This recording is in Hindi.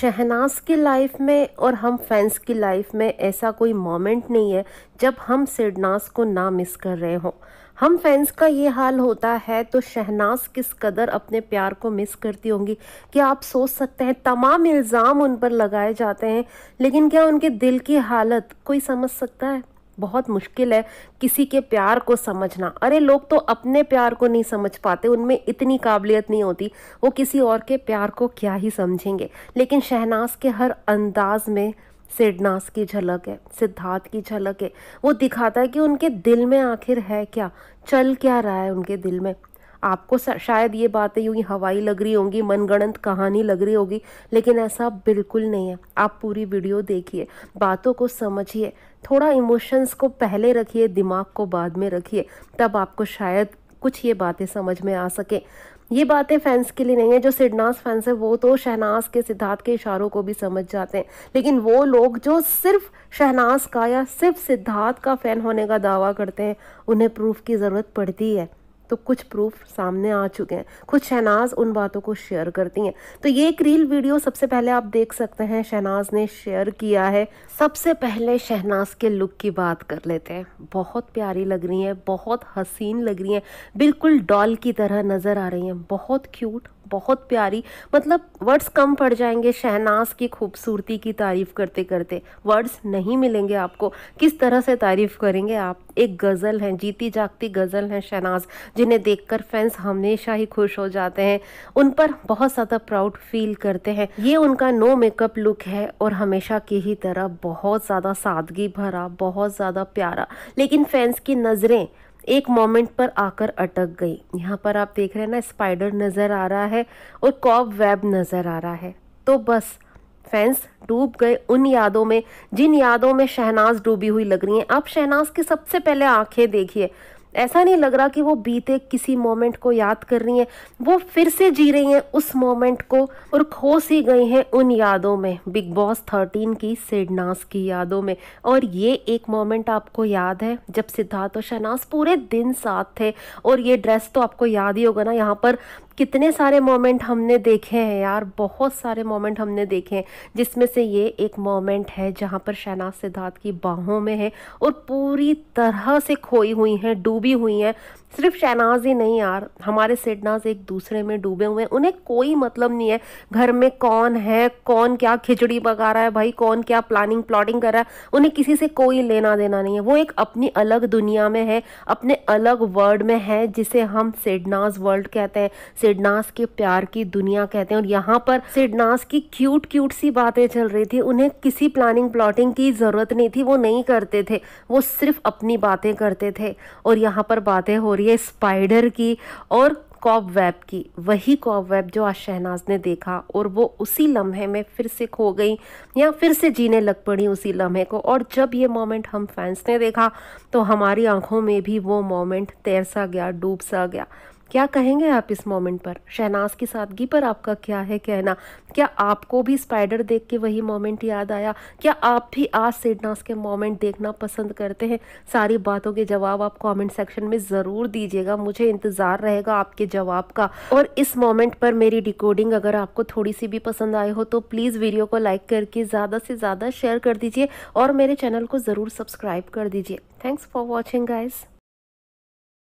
शहनाज की लाइफ में और हम फैंस की लाइफ में ऐसा कोई मोमेंट नहीं है जब हम शहनाज को ना मिस कर रहे हों हम फैंस का ये हाल होता है तो शहनाज किस कदर अपने प्यार को मिस करती होंगी कि आप सोच सकते हैं तमाम इल्ज़ाम उन पर लगाए जाते हैं लेकिन क्या उनके दिल की हालत कोई समझ सकता है बहुत मुश्किल है किसी के प्यार को समझना अरे लोग तो अपने प्यार को नहीं समझ पाते उनमें इतनी काबिलियत नहीं होती वो किसी और के प्यार को क्या ही समझेंगे लेकिन शहनाज के हर अंदाज में सिडनास की झलक है सिद्धार्थ की झलक है वो दिखाता है कि उनके दिल में आखिर है क्या चल क्या रहा है उनके दिल में आपको शायद ये बातें यूँ ही हवाई लग रही होंगी मनगणंत कहानी लग रही होगी लेकिन ऐसा बिल्कुल नहीं है आप पूरी वीडियो देखिए बातों को समझिए थोड़ा इमोशंस को पहले रखिए दिमाग को बाद में रखिए तब आपको शायद कुछ ये बातें समझ में आ सके ये बातें फैंस के लिए नहीं है जो सिडनास फैंस है वो तो शहनाज के सिद्धार्थ के इशारों को भी समझ जाते हैं लेकिन वो लोग जो सिर्फ शहनाज का या सिर्फ सिद्धार्थ का फ़ैन होने का दावा करते हैं उन्हें प्रूफ की ज़रूरत पड़ती है तो कुछ प्रूफ सामने आ चुके हैं कुछ शहनाज उन बातों को शेयर करती हैं तो ये एक रील वीडियो सबसे पहले आप देख सकते हैं शहनाज ने शेयर किया है सबसे पहले शहनाज के लुक की बात कर लेते हैं बहुत प्यारी लग रही हैं बहुत हसीन लग रही हैं बिल्कुल डॉल की तरह नज़र आ रही हैं बहुत क्यूट बहुत प्यारी मतलब वर्ड्स कम पड़ जाएंगे शहनाज की खूबसूरती की तारीफ़ करते करते वर्ड्स नहीं मिलेंगे आपको किस तरह से तारीफ़ करेंगे आप एक गज़ल हैं जीती जागती गज़ल हैं शहनाज जिन्हें देखकर फैंस हमेशा ही खुश हो जाते हैं उन पर बहुत ज़्यादा प्राउड फील करते हैं ये उनका नो मेकअप लुक है और हमेशा की ही तरह बहुत ज़्यादा सादगी भरा बहुत ज़्यादा प्यारा लेकिन फैंस की नज़रें एक मोमेंट पर आकर अटक गई यहाँ पर आप देख रहे हैं ना स्पाइडर नज़र आ रहा है और कॉब वेब नज़र आ रहा है तो बस फैंस डूब गए उन यादों में जिन यादों में शहनाज डूबी हुई लग रही हैं आप शहनाज की सबसे पहले आंखें देखिए ऐसा नहीं लग रहा कि वो बीते किसी मोमेंट को याद कर रही हैं वो फिर से जी रही हैं उस मोमेंट को और खो सी गई हैं उन यादों में बिग बॉस थर्टीन की सिडनास की यादों में और ये एक मोमेंट आपको याद है जब सिद्धार्थ और शहनाज पूरे दिन साथ थे और ये ड्रेस तो आपको याद ही होगा ना यहाँ पर कितने सारे मोमेंट हमने देखे हैं यार बहुत सारे मोमेंट हमने देखे हैं जिसमें से ये एक मोमेंट है जहाँ पर शहनाज सिद्धार्थ की बाहों में है और पूरी तरह से खोई हुई हैं डूबी हुई हैं सिर्फ शहनाज ही नहीं यार हमारे सिडनाज एक दूसरे में डूबे हुए हैं उन्हें कोई मतलब नहीं है घर में कौन है कौन क्या खिचड़ी पका रहा है भाई कौन क्या प्लानिंग प्लॉटिंग कर रहा है उन्हें किसी से कोई लेना देना नहीं है वो एक अपनी अलग दुनिया में है अपने अलग वर्ल्ड में है जिसे हम सिडनाज वर्ल्ड कहते हैं सिडनाज के प्यार की दुनिया कहते हैं और यहाँ पर सिडनाज की क्यूट क्यूट सी बातें चल रही थी उन्हें किसी प्लानिंग प्लॉटिंग की ज़रूरत नहीं थी वो नहीं करते थे वो सिर्फ अपनी बातें करते थे और यहाँ पर बातें हो रही है स्पाइडर की और कॉब वैब की वही कॉब वेब जो आज शहनाज ने देखा और वो उसी लम्हे में फिर से खो गई या फिर से जीने लग पड़ी उसी लम्हे को और जब ये मोमेंट हम फैंस ने देखा तो हमारी आंखों में भी वो मोमेंट तैर सा गया डूब सा गया क्या कहेंगे आप इस मोमेंट पर शहनाज की सादगी पर आपका क्या है कहना क्या आपको भी स्पाइडर देख के वही मोमेंट याद आया क्या आप भी आज सेडनास के मोमेंट देखना पसंद करते हैं सारी बातों के जवाब आप कमेंट सेक्शन में ज़रूर दीजिएगा मुझे इंतज़ार रहेगा आपके जवाब का और इस मोमेंट पर मेरी रिकॉर्डिंग अगर आपको थोड़ी सी भी पसंद आई हो तो प्लीज़ वीडियो को लाइक करके ज़्यादा से ज़्यादा शेयर कर दीजिए और मेरे चैनल को ज़रूर सब्सक्राइब कर दीजिए थैंक्स फॉर वॉचिंग गाइज़